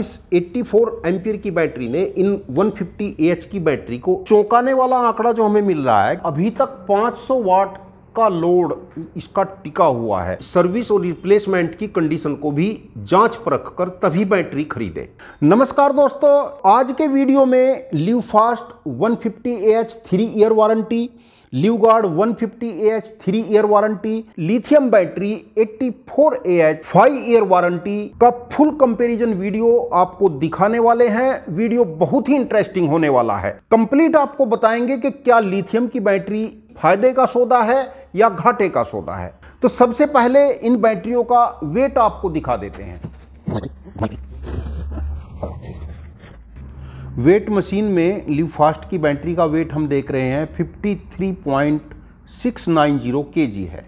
इस 84 four ampere की battery ने इन 150 फिफ्टी की बैटरी को चौंकाने वाला आंकड़ा जो हमें मिल रहा है अभी तक 500 वाट का लोड इसका टिका हुआ है सर्विस और रिप्लेसमेंट की कंडीशन को भी जांच परख कर तभी बैटरी खरीदे नमस्कार दोस्तों आज के वीडियो में Livfast fifty H three year warranty Livguard 150 H three year warranty lithium battery 84 H five year warranty का फुल कंपैरिजन वीडियो आपको दिखाने वाले हैं वीडियो बहुत ही इंटरेस्टिंग होने वाला है कंप्लीट आपको बताएंगे कि क्या लिथियम की बैटरी फायदे का सौदा है या घाटे का सौदा है तो सबसे पहले इन बैटरियों का वेट आपको दिखा देते हैं वेट मशीन में लिव फास्ट की बैटरी का वेट हम देख रहे हैं 53.690 केजी है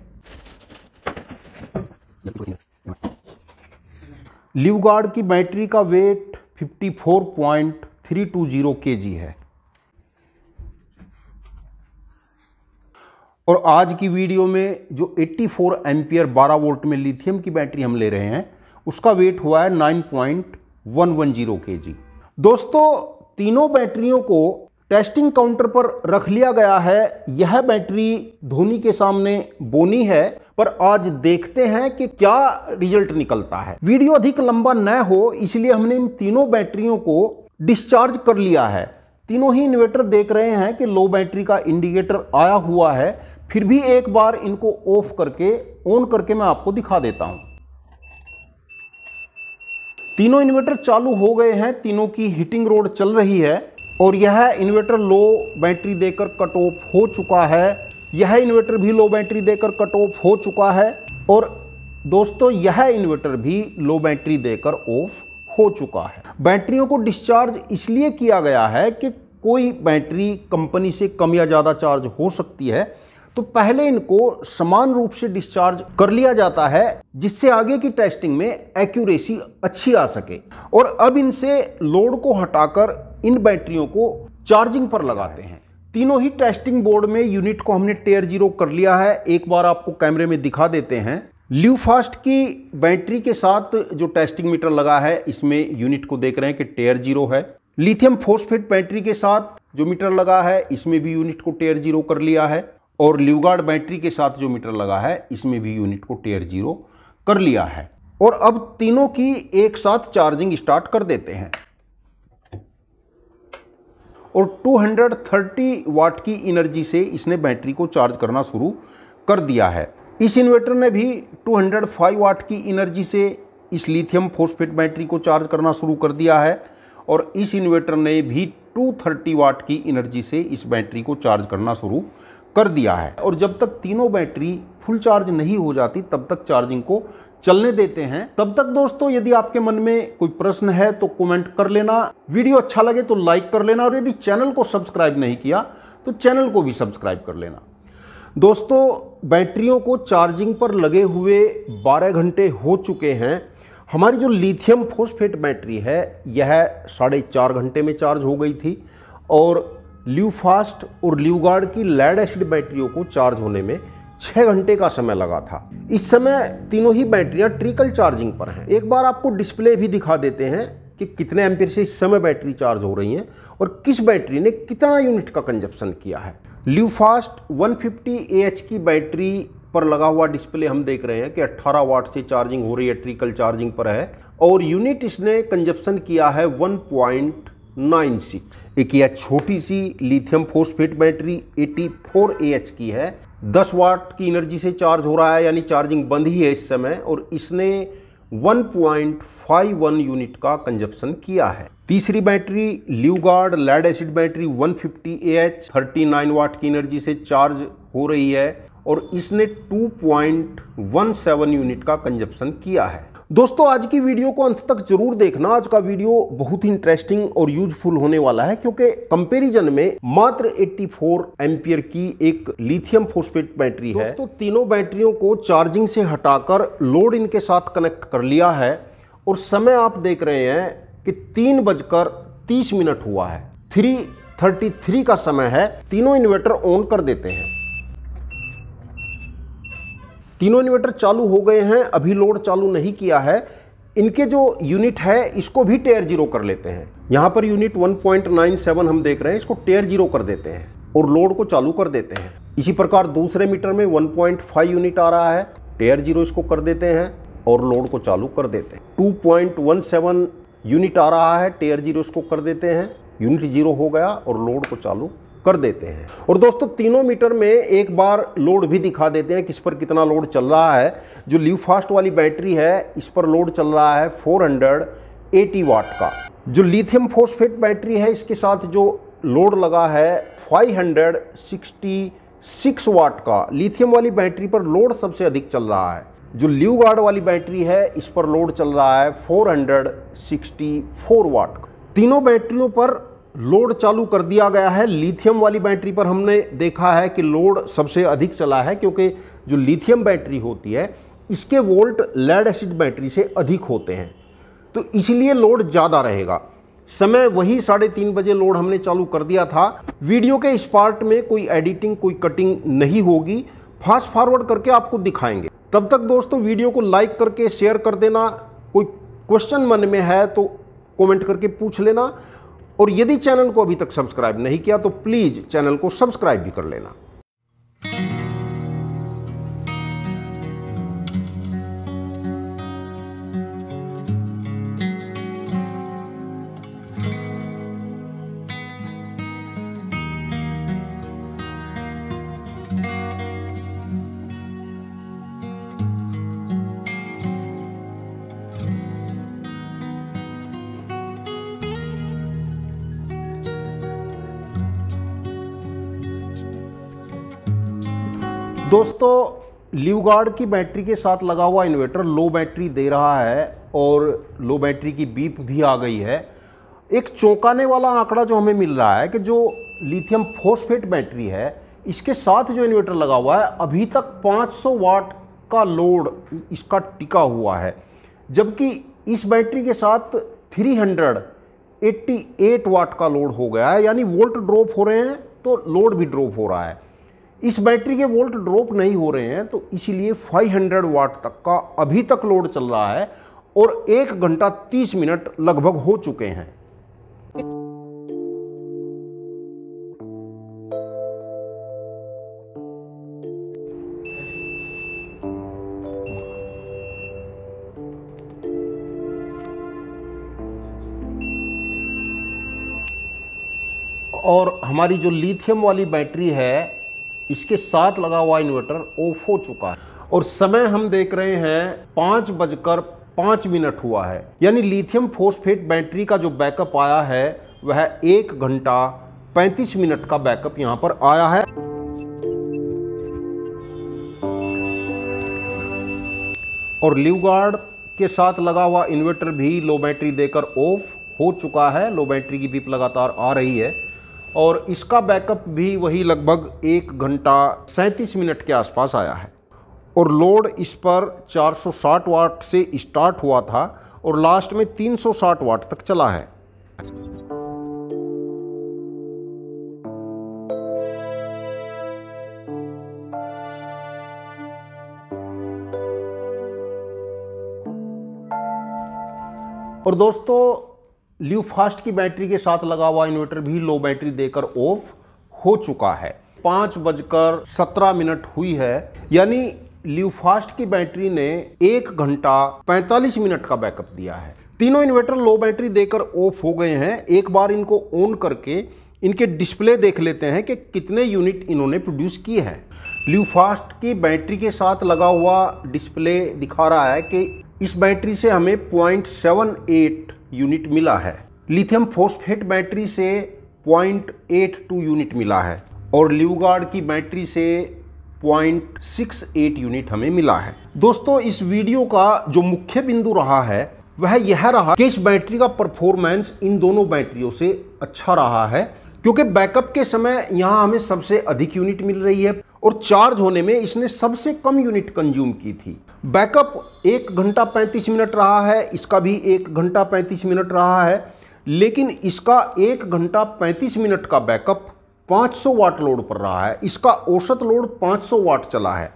लिव गार्ड की बैटरी का वेट 54.320 केजी है और आज की वीडियो में जो 84 फोर एम्पियर बारह वोल्ट में लिथियम की बैटरी हम ले रहे हैं उसका वेट हुआ है 9.110 केजी दोस्तों तीनों बैटरियों को टेस्टिंग काउंटर पर रख लिया गया है यह बैटरी धोनी के सामने बोनी है पर आज देखते हैं कि क्या रिजल्ट निकलता है वीडियो अधिक लंबा न हो इसलिए हमने इन तीनों बैटरियों को डिस्चार्ज कर लिया है तीनों ही इन्वर्टर देख रहे हैं कि लो बैटरी का इंडिकेटर आया हुआ है फिर भी एक बार इनको ऑफ करके ऑन करके मैं आपको दिखा देता हूँ तीनों इन्वर्टर चालू हो गए हैं तीनों की हीटिंग रोड चल रही है और यह इन्वर्टर लो बैटरी देकर कट ऑफ हो चुका है यह इन्वर्टर भी लो बैटरी देकर कट ऑफ हो चुका है और दोस्तों यह इन्वर्टर भी लो बैटरी देकर ऑफ हो चुका है बैटरियों को डिस्चार्ज इसलिए किया गया है कि कोई बैटरी कंपनी से कम या ज़्यादा चार्ज हो सकती है तो पहले इनको समान रूप से डिस्चार्ज कर लिया जाता है जिससे आगे की टेस्टिंग में एक्यूरेसी अच्छी आ सके और अब इनसे लोड को हटाकर इन बैटरियों को चार्जिंग पर लगाते हैं तीनों ही टेस्टिंग बोर्ड में यूनिट को हमने टेयर जीरो कर लिया है एक बार आपको कैमरे में दिखा देते हैं ल्यूफास्ट की बैटरी के साथ जो टेस्टिंग मीटर लगा है इसमें यूनिट को देख रहे हैं कि टेयर जीरो है लिथियम फोर्सफेट बैटरी के साथ जो मीटर लगा है इसमें भी यूनिट को टेयर जीरो कर लिया है और ल्यूगार्ड बैटरी के साथ जो मीटर लगा है इसमें भी यूनिट को टेयर जीरो कर लिया है और अब तीनों की एक साथ चार्जिंग स्टार्ट कर देते हैं और 230 वाट की एनर्जी से इसने बैटरी को चार्ज करना शुरू कर दिया है इस इन्वर्टर ने भी 205 वाट की एनर्जी से इस लिथियम फोस्फेट बैटरी को चार्ज करना शुरू कर दिया है और इस इन्वर्टर ने भी 230 वाट की एनर्जी से इस बैटरी को चार्ज करना शुरू कर दिया है और जब तक तीनों बैटरी फुल चार्ज नहीं हो जाती तब तक चार्जिंग को चलने देते हैं तब तक दोस्तों यदि आपके मन में कोई प्रश्न है तो कमेंट कर लेना वीडियो अच्छा लगे तो लाइक कर लेना और यदि चैनल को सब्सक्राइब नहीं किया तो चैनल को भी सब्सक्राइब कर लेना दोस्तों बैटरियों को चार्जिंग पर लगे हुए 12 घंटे हो चुके हैं हमारी जो लिथियम फोस्फेट बैटरी है यह साढ़े चार घंटे में चार्ज हो गई थी और ल्यूफास्ट और ल्यूगार्ड की लेड एसिड बैटरियों को चार्ज होने में छः घंटे का समय लगा था इस समय तीनों ही बैटरियां ट्रिकल चार्जिंग पर हैं एक बार आपको डिस्प्ले भी दिखा देते हैं कि कितने एम्पियर से इस समय बैटरी चार्ज हो रही हैं और किस बैटरी ने कितना यूनिट का कंजप्शन किया है ल्यूफास्ट 150 एएच की बैटरी पर लगा हुआ डिस्प्ले हम देख रहे हैं कि 18 वाट से चार्जिंग हो रही है ट्रिकल चार्जिंग पर है और यूनिट इसने कंजप्शन किया है नाइन सिक्स एक यह छोटी सी लिथियम फोस्फेट बैटरी 84 एच की है 10 वाट की एनर्जी से चार्ज हो रहा है यानी चार्जिंग बंद ही है इस समय और इसने 1.51 यूनिट का कंजप्शन किया है तीसरी battery Livguard lead acid battery 150 fifty A H thirty watt की एनर्जी से चार्ज हो रही है और इसने 2.17 यूनिट का कंजप्शन किया है दोस्तों आज की वीडियो को अंत तक जरूर देखना आज का वीडियो बहुत ही इंटरेस्टिंग और यूजफुल होने वाला है क्योंकि कंपैरिजन में मात्र 84 एम्पियर की एक लिथियम फोस्फेट बैटरी है दोस्तों तीनों बैटरियों को चार्जिंग से हटाकर लोड इनके साथ कनेक्ट कर लिया है और समय आप देख रहे हैं कि तीन बजकर तीस मिनट हुआ है थ्री थर्टी थ्री का समय है तीनों इन्वर्टर ऑन कर देते हैं तीनों इन्वर्टर चालू हो गए हैं अभी लोड चालू नहीं किया है इनके जो यूनिट है इसको भी टेयर जीरो कर लेते हैं यहाँ पर यूनिट 1.97 हम देख रहे हैं इसको टेयर जीरो कर देते हैं और लोड को चालू कर देते हैं इसी प्रकार दूसरे मीटर में 1.5 यूनिट आ रहा है टेयर जीरो इसको कर देते हैं और लोड को चालू कर देते हैं टू यूनिट आ रहा है टेयर जीरो इसको कर देते हैं यूनिट जीरो हो गया और लोड को चालू कर देते हैं और दोस्तों तीनों मीटर में एक बार लोड भी दिखा देते हैं किस पर कितना लोड चल रहा है जो लीव फास्ट वाली बैटरी है इस पर लोड चल रहा है 480 वाट का जो लिथियम फोस्फेट बैटरी है इसके साथ जो लोड लगा है 566 वाट का लिथियम वाली बैटरी पर लोड सबसे अधिक चल रहा है जो ल्यू गार्ड वाली बैटरी है इस पर लोड चल रहा है 464 वाट का तीनों बैटरियों पर लोड चालू कर दिया गया है लिथियम वाली बैटरी पर हमने देखा है कि लोड सबसे अधिक चला है क्योंकि जो लिथियम बैटरी होती है इसके वोल्ट लेड एसिड बैटरी से अधिक होते हैं तो इसलिए लोड ज़्यादा रहेगा समय वही साढ़े तीन बजे लोड हमने चालू कर दिया था वीडियो के इस पार्ट में कोई एडिटिंग कोई कटिंग नहीं होगी फास्ट फॉरवर्ड करके आपको दिखाएंगे तब तक दोस्तों वीडियो को लाइक करके शेयर कर देना कोई क्वेश्चन मन में है तो कमेंट करके पूछ लेना और यदि चैनल को अभी तक सब्सक्राइब नहीं किया तो प्लीज़ चैनल को सब्सक्राइब भी कर लेना दोस्तों ल्यूगार्ड की बैटरी के साथ लगा हुआ इन्वर्टर लो बैटरी दे रहा है और लो बैटरी की बीप भी आ गई है एक चौंकाने वाला आंकड़ा जो हमें मिल रहा है कि जो लिथियम फोस्फेट बैटरी है इसके साथ जो इन्वर्टर लगा हुआ है अभी तक 500 वाट का लोड इसका टिका हुआ है जबकि इस बैटरी के साथ 388 वाट का लोड हो गया है यानी वोल्ट ड्रॉप हो रहे हैं तो लोड भी ड्रॉप हो रहा है इस बैटरी के वोल्ट ड्रॉप नहीं हो रहे हैं तो इसीलिए 500 वाट तक का अभी तक लोड चल रहा है और एक घंटा 30 मिनट लगभग हो चुके हैं और हमारी जो लिथियम वाली बैटरी है इसके साथ लगा हुआ इन्वर्टर ऑफ हो चुका है और समय हम देख रहे हैं पांच बजकर पांच मिनट हुआ है यानी लिथियम फोस्फेट बैटरी का जो बैकअप आया है वह एक घंटा पैंतीस मिनट का बैकअप यहां पर आया है और लिव गार्ड के साथ लगा हुआ इन्वर्टर भी लो बैटरी देकर ऑफ हो चुका है लो बैटरी की बीप लगातार आ रही है और इसका बैकअप भी वही लगभग एक घंटा सैंतीस मिनट के आसपास आया है और लोड इस पर 460 वाट से स्टार्ट हुआ था और लास्ट में 360 वाट तक चला है और दोस्तों ल्यूफास्ट की बैटरी के साथ लगा हुआ इन्वर्टर भी लो बैटरी देकर ऑफ हो चुका है पाँच बजकर सत्रह मिनट हुई है यानी ल्यूफास्ट की बैटरी ने एक घंटा पैंतालीस मिनट का बैकअप दिया है तीनों इन्वर्टर लो बैटरी देकर ऑफ हो गए हैं एक बार इनको ऑन करके इनके डिस्प्ले देख लेते हैं कि कितने यूनिट इन्होंने प्रोड्यूस किए हैं ल्यूफास्ट की बैटरी के साथ लगा हुआ डिस्प्ले दिखा रहा है कि इस बैटरी से हमें पॉइंट सेवन एट यूनिट मिला है लिथियम फोस्फेट बैटरी से 0.82 यूनिट मिला है और ल्यूगार्ड की बैटरी से 0.68 यूनिट हमें मिला है दोस्तों इस वीडियो का जो मुख्य बिंदु रहा है वह यह रहा कि इस बैटरी का परफॉर्मेंस इन दोनों बैटरियों से अच्छा रहा है क्योंकि बैकअप के समय यहाँ हमें सबसे अधिक यूनिट मिल रही है और चार्ज होने में इसने सबसे कम यूनिट कंज्यूम की थी बैकअप एक घंटा 35 मिनट रहा है इसका भी एक घंटा 35 मिनट रहा है लेकिन इसका एक घंटा 35 मिनट का बैकअप 500 वाट लोड पर रहा है इसका औसत लोड 500 वाट चला है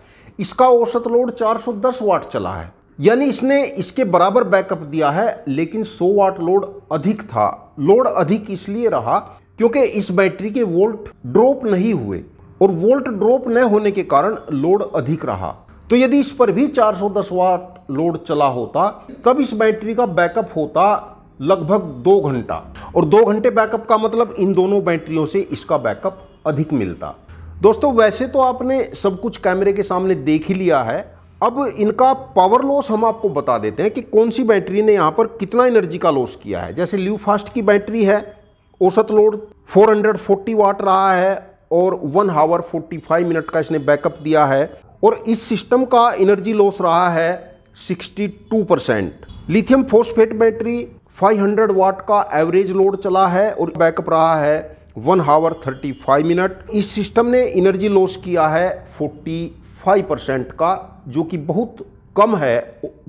इसका औसत लोड 410 वाट चला है यानी इसने इसके बराबर बैकअप दिया है लेकिन 100 वाट लोड अधिक था लोड अधिक इसलिए रहा क्योंकि इस बैटरी के वोल्ट ड्रॉप नहीं हुए और वोल्ट ड्रॉप न होने के कारण लोड अधिक रहा तो यदि इस पर भी 410 वाट लोड चला होता तब इस बैटरी का बैकअप होता लगभग दो घंटा और दो घंटे बैकअप का मतलब इन दोनों बैटरियों से इसका बैकअप अधिक मिलता दोस्तों वैसे तो आपने सब कुछ कैमरे के सामने देख ही लिया है अब इनका पावर लॉस हम आपको बता देते हैं कि कौन सी बैटरी ने यहाँ पर कितना एनर्जी का लॉस किया है जैसे ल्यू फास्ट की बैटरी है औसत लोड 440 वाट रहा है और वन हावर 45 मिनट का इसने बैकअप दिया है और इस सिस्टम का एनर्जी लॉस रहा है 62 percent lithium phosphate battery 500 watt का एवरेज लोड चला है और बैकअप रहा है वन हावर 35 मिनट इस सिस्टम ने एनर्जी लॉस किया है 45 परसेंट का जो कि बहुत कम है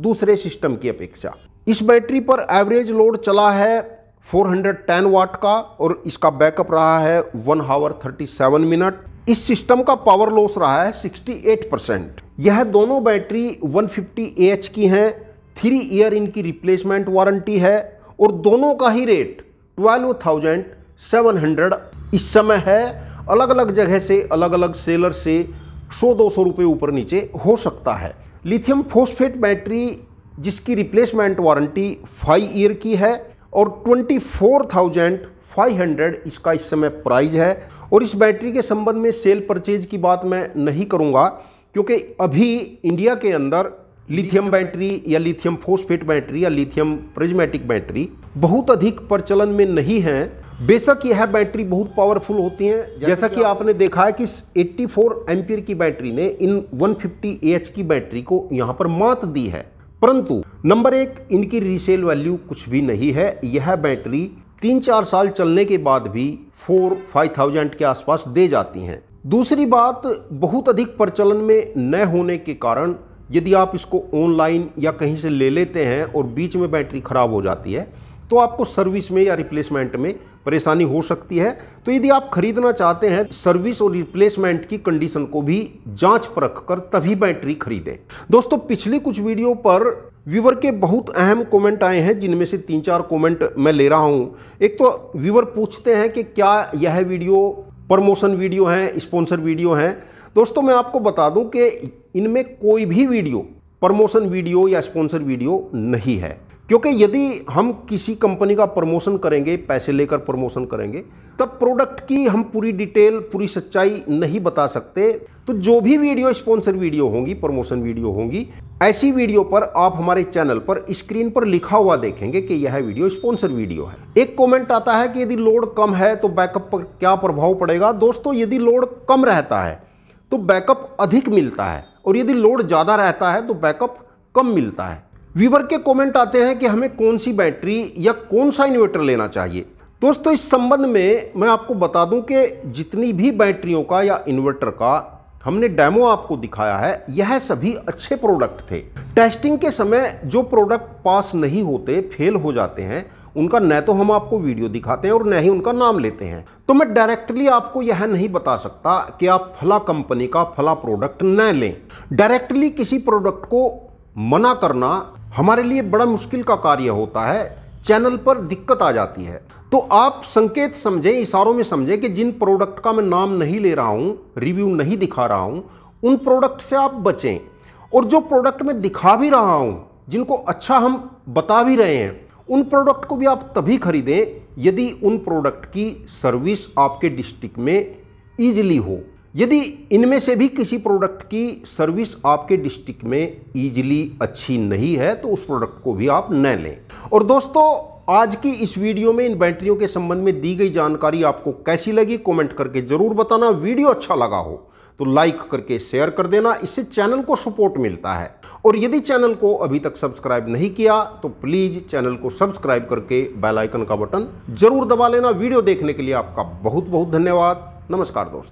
दूसरे सिस्टम की अपेक्षा इस बैटरी पर एवरेज लोड चला है 410 वाट का और इसका बैकअप रहा है वन हावर 37 मिनट इस सिस्टम का पावर लॉस रहा है 68 परसेंट यह दोनों बैटरी 150 फिफ्टी एच की हैं थ्री ईयर इनकी रिप्लेसमेंट वारंटी है और दोनों का ही रेट 12,700 इस समय है अलग अलग जगह से अलग अलग सेलर से सौ दो सौ रुपये ऊपर नीचे हो सकता है लिथियम फोस्फेट बैटरी जिसकी रिप्लेसमेंट वारंटी फाइव ईयर की है और 24,500 इसका इस समय प्राइस है और इस बैटरी के संबंध में सेल परचेज की बात मैं नहीं करूंगा क्योंकि अभी इंडिया के अंदर लिथियम बैटरी या लिथियम फोस्फेट बैटरी या लिथियम प्रिजमेटिक बैटरी बहुत अधिक प्रचलन में नहीं है बेशक यह बैटरी बहुत पावरफुल होती हैं जैसा, कि आपने देखा है कि 84 फोर एम्पियर की बैटरी ने इन 150 एच की बैटरी को यहाँ पर मात दी है परंतु नंबर एक इनकी रीसेल वैल्यू कुछ भी नहीं है यह बैटरी तीन चार साल चलने के बाद भी फोर फाइव थाउजेंड के आसपास दे जाती हैं दूसरी बात बहुत अधिक प्रचलन में न होने के कारण यदि आप इसको ऑनलाइन या कहीं से ले लेते हैं और बीच में बैटरी ख़राब हो जाती है तो आपको सर्विस में या रिप्लेसमेंट में परेशानी हो सकती है तो यदि आप खरीदना चाहते हैं सर्विस और रिप्लेसमेंट की कंडीशन को भी जांच परख कर तभी बैटरी खरीदें दोस्तों पिछली कुछ वीडियो पर व्यूवर के बहुत अहम कमेंट आए हैं जिनमें से तीन चार कमेंट मैं ले रहा हूं एक तो व्यूवर पूछते हैं कि क्या यह वीडियो प्रमोशन वीडियो हैं स्पॉन्सर वीडियो हैं दोस्तों मैं आपको बता दूं कि इनमें कोई भी वीडियो प्रमोशन वीडियो या स्पॉन्सर वीडियो नहीं है क्योंकि यदि हम किसी कंपनी का प्रमोशन करेंगे पैसे लेकर प्रमोशन करेंगे तब प्रोडक्ट की हम पूरी डिटेल पूरी सच्चाई नहीं बता सकते तो जो भी वीडियो स्पॉन्सर वीडियो होंगी प्रमोशन वीडियो होंगी ऐसी वीडियो पर आप हमारे चैनल पर स्क्रीन पर लिखा हुआ देखेंगे कि यह वीडियो स्पॉन्सर वीडियो है एक कमेंट आता है कि यदि लोड कम है तो बैकअप पर क्या प्रभाव पड़ेगा दोस्तों यदि लोड कम रहता है तो बैकअप अधिक मिलता है और यदि लोड ज़्यादा रहता है तो बैकअप कम मिलता है वीवर के कमेंट आते हैं कि हमें कौन सी बैटरी या कौन सा इन्वर्टर लेना चाहिए दोस्तों इस संबंध में मैं आपको बता दूं कि जितनी भी बैटरियों का या इन्वर्टर का हमने डेमो आपको दिखाया है यह सभी अच्छे प्रोडक्ट थे टेस्टिंग के समय जो प्रोडक्ट पास नहीं होते फेल हो जाते हैं उनका न तो हम आपको वीडियो दिखाते हैं और न ही उनका नाम लेते हैं तो मैं डायरेक्टली आपको यह नहीं बता सकता कि आप फला कंपनी का फला प्रोडक्ट न लें डायरेक्टली किसी प्रोडक्ट को मना करना हमारे लिए बड़ा मुश्किल का कार्य होता है चैनल पर दिक्कत आ जाती है तो आप संकेत समझें इशारों में समझें कि जिन प्रोडक्ट का मैं नाम नहीं ले रहा हूँ रिव्यू नहीं दिखा रहा हूँ उन प्रोडक्ट से आप बचें और जो प्रोडक्ट मैं दिखा भी रहा हूँ जिनको अच्छा हम बता भी रहे हैं उन प्रोडक्ट को भी आप तभी खरीदें यदि उन प्रोडक्ट की सर्विस आपके डिस्ट्रिक्ट में ईजिली हो यदि इनमें से भी किसी प्रोडक्ट की सर्विस आपके डिस्ट्रिक्ट में ईजिली अच्छी नहीं है तो उस प्रोडक्ट को भी आप न लें और दोस्तों आज की इस वीडियो में इन बैटरियों के संबंध में दी गई जानकारी आपको कैसी लगी कमेंट करके ज़रूर बताना वीडियो अच्छा लगा हो तो लाइक करके शेयर कर देना इससे चैनल को सपोर्ट मिलता है और यदि चैनल को अभी तक सब्सक्राइब नहीं किया तो प्लीज़ चैनल को सब्सक्राइब करके बेलाइकन का बटन ज़रूर दबा लेना वीडियो देखने के लिए आपका बहुत बहुत धन्यवाद नमस्कार दोस्तों